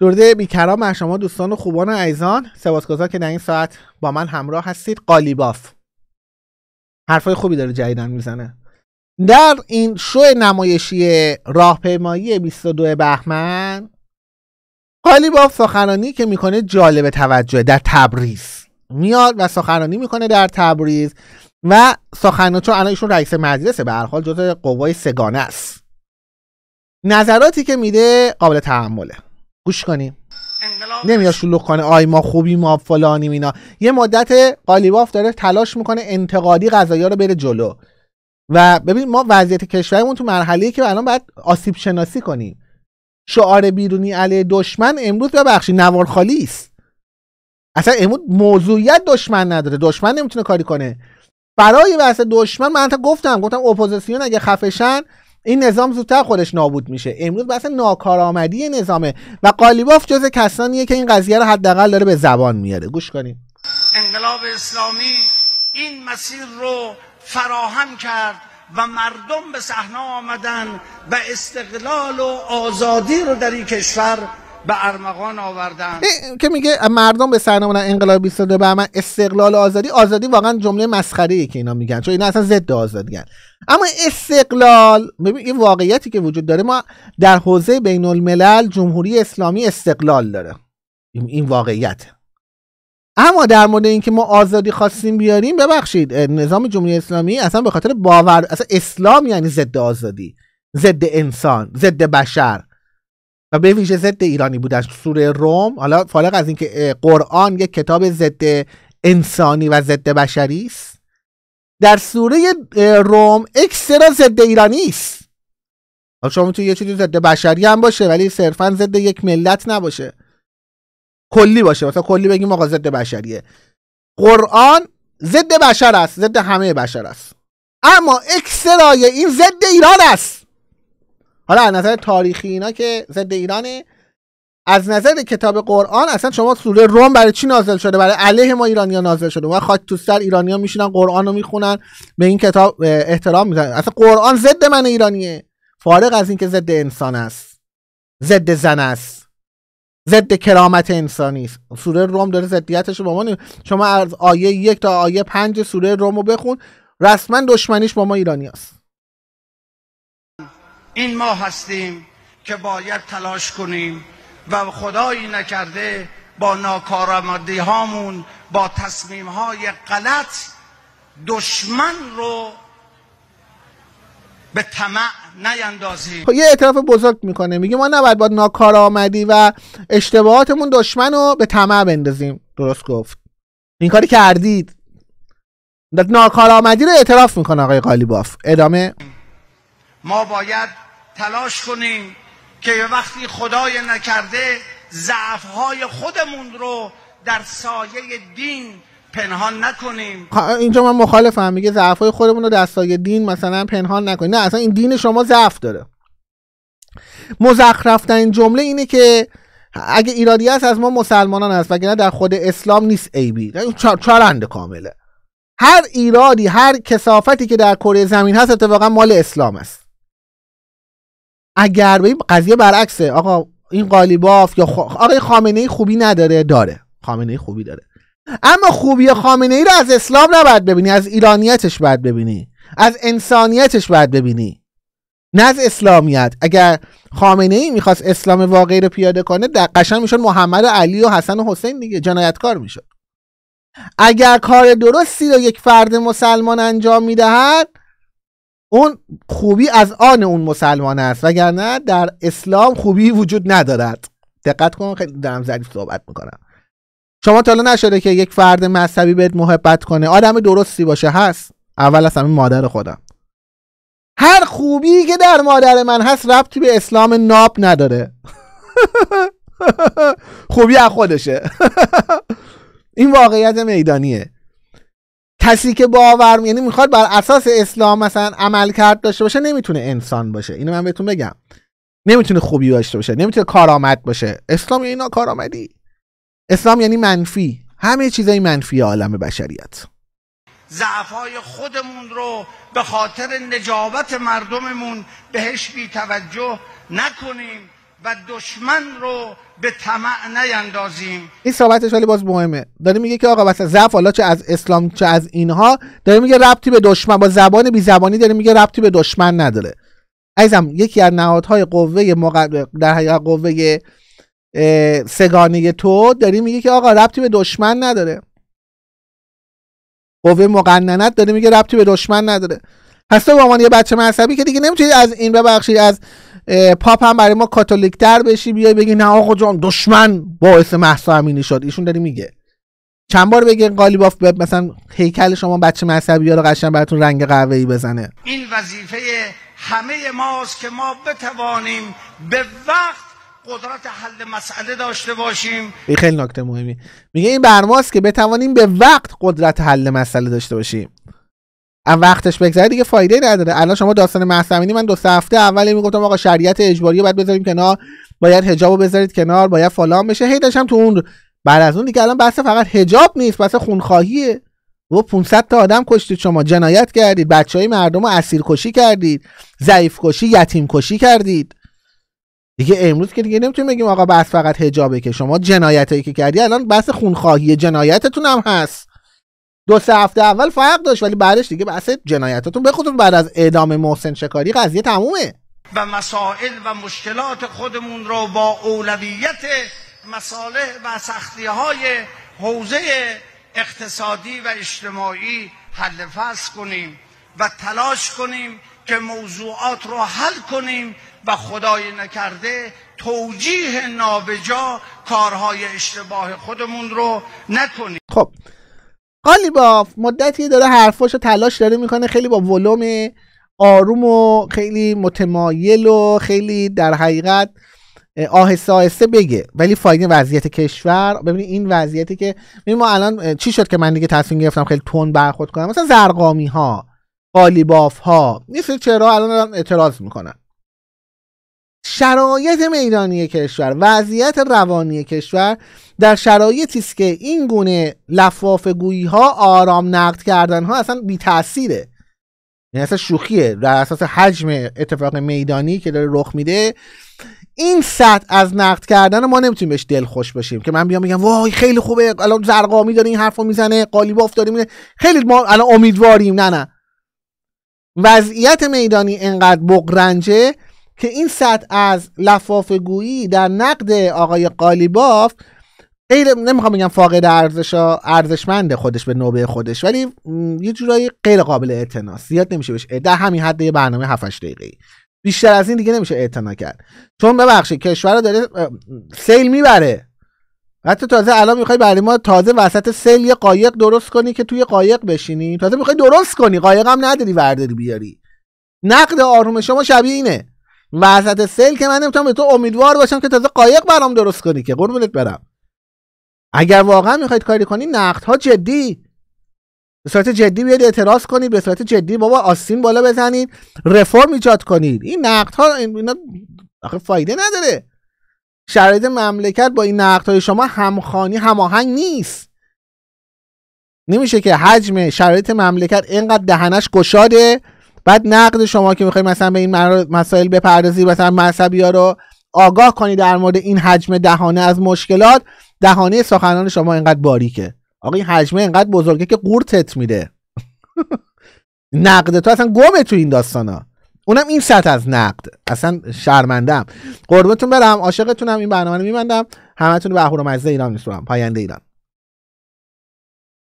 درده بیکرام از شما دوستان و خوبان و عزیزان سپاسگزار که در این ساعت با من همراه هستید قالیباف حرفای خوبی داره جدیدن میزنه در این شو نمایشی راهپیمایی 22 بهمن قالیباف سخنرانی که میکنه جالب توجه در تبریز میاد و سخنرانی میکنه در تبریز و سخنرانی چون الان ایشون رئیس مجلسه به هر حال جزء قوای سگانه است نظراتی که میده قابل تحمله گوش کنیم نمیاد شلوغ کنه آی ما خوبی ما فلانیم اینا یه مدت قالیباف داره تلاش میکنه انتقادی ها رو بره جلو و ببین ما وضعیت کشورمون تو مرحله که الان باید آسیب شناسی کنیم شعار بیرونی علیه دشمن امروز ببخشید نوار خالی است اصلا امروز موضوعیت دشمن نداره دشمن نمیتونه کاری کنه برای واسه دشمن من تا گفتم گفتم اپوزیسیون اگه خفشن این نظام زودتر خودش نابود میشه امروز بحث ناکارآمدی نظامه و قالیباف جز کسانیه که این قضیه رو حداقل داره به زبان میاره گوش کنیم انقلاب اسلامی این مسیر رو فراهم کرد و مردم به صحنه آمدن و استقلال و آزادی رو در این کشور به ارمغان آوردن که میگه مردم به سرنامون انقلاب به من استقلال آزادی آزادی واقعا جمله مسخره که اینا میگن چون اینا اصلا ضد آزادیان اما استقلال ببین این واقعیتی که وجود داره ما در حوزه بین الملل جمهوری اسلامی استقلال داره این واقعیت اما در مورد اینکه ما آزادی خواستیم بیاریم ببخشید نظام جمهوری اسلامی اصلا به خاطر باور اصلا اسلام یعنی ضد آزادی ضد انسان ضد بشر و به ویژه ضد ایرانی بودش سوره روم حالا فارغ از اینکه قرآن یک کتاب ضد انسانی و ضد بشری است در سوره روم اکسترا ضد ایرانی است حالا شما تو یه چیزی ضد بشری هم باشه ولی صرفا ضد یک ملت نباشه کلی باشه مثلا کلی بگیم آقا ضد بشریه قرآن ضد بشر است ضد همه بشر است اما اکسرای این ضد ایران است حالا از نظر تاریخی اینا که ضد ایرانه از نظر کتاب قرآن اصلا شما سوره روم برای چی نازل شده برای علیه ما ایرانیا نازل شده و خاک تو سر ایرانیا میشینن قرآن رو میخونن به این کتاب احترام میذارن اصلا قرآن ضد من ایرانیه فارغ از اینکه ضد انسان است ضد زن است ضد کرامت انسانی است سوره روم داره ضدیتش رو با ما شما از آیه یک تا آیه پنج سوره روم رو بخون رسما دشمنیش با ما ایرانی این ما هستیم که باید تلاش کنیم و خدایی نکرده با ناکارآمدی هامون با تصمیم های غلط دشمن رو به طمع نیندازیم خب، یه اعتراف بزرگ میکنه میگه ما نباید با ناکارآمدی و اشتباهاتمون دشمن رو به طمع بندازیم درست گفت این کاری کردید ناکارآمدی رو اعتراف میکنه آقای قالیباف ادامه ما باید تلاش کنیم که وقتی خدای نکرده ضعفهای خودمون رو در سایه دین پنهان نکنیم خب، اینجا من مخالفم میگه ضعفهای خودمون رو در سایه دین مثلا پنهان نکنیم نه اصلا این دین شما ضعف داره این جمله اینه که اگه ایرادی هست از ما مسلمانان است وگرنه در خود اسلام نیست عیبی یعنی چارند کامله هر ایرادی هر کسافتی که در کره زمین هست اتفاقا مال اسلام است اگر به این قضیه برعکسه آقا این قالیباف یا خو... آقا خامنه خوبی نداره داره خامنه خوبی داره اما خوبی خامنه ای رو از اسلام نباید ببینی از ایرانیتش باید ببینی از انسانیتش باید ببینی نه از اسلامیت اگر خامنه ای میخواست اسلام واقعی رو پیاده کنه قشن میشد محمد و علی و حسن و حسین دیگه جنایتکار میشد اگر کار درستی رو یک فرد مسلمان انجام میدهد اون خوبی از آن اون مسلمان است وگرنه در اسلام خوبی وجود ندارد دقت کن خیلی دارم ظریف صحبت میکنم شما تا حالا نشده که یک فرد مذهبی بهت محبت کنه آدم درستی باشه هست اول از همه مادر خودم هر خوبی که در مادر من هست ربطی به اسلام ناب نداره خوبی از خودشه این واقعیت میدانیه کسی که باور یعنی میخواد بر اساس اسلام مثلا عمل کرد داشته باشه نمیتونه انسان باشه اینو من بهتون بگم نمیتونه خوبی داشته باشه نمیتونه کارآمد باشه اسلام یعنی ناکارآمدی اسلام یعنی منفی همه چیزای منفی عالم بشریت های خودمون رو به خاطر نجابت مردممون بهش بی توجه نکنیم و دشمن رو به طمع نیندازیم این صحبتش ولی باز مهمه داره میگه که آقا واسه ضعف حالا چه از اسلام چه از اینها داره میگه ربطی به دشمن با زبان بی زبانی داره میگه ربطی به دشمن نداره عزیزم یکی از نهادهای قوه مقر... در حقیقت قوه سگانه تو داری میگه که آقا ربطی به دشمن نداره قوه مقننت داره میگه ربطی به دشمن نداره پس تو به یه بچه مذهبی که دیگه نمیتونی از این ببخشید از پاپ هم برای ما کاتولیک در بشی بیای بگی نه آقا جان دشمن باعث محسا امینی شد ایشون داری میگه چند بار بگه قالیباف باف مثلا هیکل شما بچه مذهبی ها رو قشن براتون رنگ ای بزنه این وظیفه همه ماست که ما بتوانیم به وقت قدرت حل مسئله داشته باشیم این خیلی نکته مهمی میگه این برماست که بتوانیم به وقت قدرت حل مسئله داشته باشیم وقتش بگذره دیگه فایده نداره الان شما داستان محسمینی من دو سه هفته اولی میگفتم آقا شریعت اجباری باید بذاریم کنار باید حجابو بذارید کنار باید فلان بشه هی داشتم تو اون بعد از اون دیگه الان بحث فقط حجاب نیست بحث خونخواهیه و 500 تا آدم کشتید شما جنایت کردید بچه های مردم رو اسیر کشی کردید ضعیف کشی یتیم کشی کردید دیگه امروز که دیگه نمیتونیم بگیم آقا بس فقط حجابه که شما جنایتایی که کردی الان بس خونخواهی جنایتتون هم هست دو سه هفته اول فرق داشت ولی بعدش دیگه بحث جنایتاتون به خودتون بعد از اعدام محسن شکاری قضیه تمومه و مسائل و مشکلات خودمون رو با اولویت مساله و سختی های حوزه اقتصادی و اجتماعی حل فصل کنیم و تلاش کنیم که موضوعات رو حل کنیم و خدای نکرده توجیه نابجا کارهای اشتباه خودمون رو نکنیم خب قالیباف مدتی داره حرفاش رو تلاش داره میکنه خیلی با ولوم آروم و خیلی متمایل و خیلی در حقیقت آهسته آهسته بگه ولی فایده وضعیت کشور ببینید این وضعیتی که ما الان چی شد که من دیگه تصمیم گرفتم خیلی تون برخورد کنم مثلا زرقامی ها قالیباف ها نیست چرا الان اعتراض میکنن شرایط میدانی کشور وضعیت روانی کشور در شرایطی است که این گونه لفاف گویی ها آرام نقد کردن ها اصلا بی تاثیره یعنی اصلا شوخیه در اساس حجم اتفاق میدانی که داره رخ میده این سطح از نقد کردن ما نمیتونیم بهش دل خوش باشیم که من بیام میگم وای خیلی خوبه الان زرقامی داره این حرفو میزنه قالیباف داره میره خیلی ما الان امیدواریم نه نه وضعیت میدانی انقدر بقرنجه که این سطح از لفاف گویی در نقد آقای قالیباف غیر نمیخوام بگم فاقد ارزش ارزشمند خودش به نوبه خودش ولی یه جورایی غیر قابل اعتنا زیاد نمیشه بهش در همین حد یه برنامه 7 دقیقه‌ای بیشتر از این دیگه نمیشه اعتنا کرد چون ببخشید کشور رو داره سیل میبره حتی تازه الان میخوای برای ما تازه وسط سیل یه قایق درست کنی که توی قایق بشینی تازه میخوای درست کنی قایق هم نداری ورداری بیاری نقد آروم شما شبیه اینه وسط سیل که من نمیتونم به تو امیدوار باشم که تازه قایق برام درست کنی که قربونت برم اگر واقعا میخواید کاری کنی نقد ها جدی به صورت جدی بیاد اعتراض کنید به صورت جدی بابا آسین بالا بزنید رفرم ایجاد کنید این نقد ها اینا آخه فایده نداره شرایط مملکت با این نقد های شما همخانی هماهنگ نیست نمیشه که حجم شرایط مملکت اینقدر دهنش گشاده بعد نقد شما که میخوای مثلا به این مسائل بپردازی مثلا مذهبی ها رو آگاه کنی در مورد این حجم دهانه از مشکلات دهانه سخنان شما اینقدر باریکه آقا این حجمه اینقدر بزرگه که قورتت میده نقد تو اصلا گمه تو این داستانا اونم این سطح از نقد اصلا شرمندم قربتون برم عاشقتونم این برنامه رو میبندم همتون به اهورا مزه ایران میسپارم پاینده ایران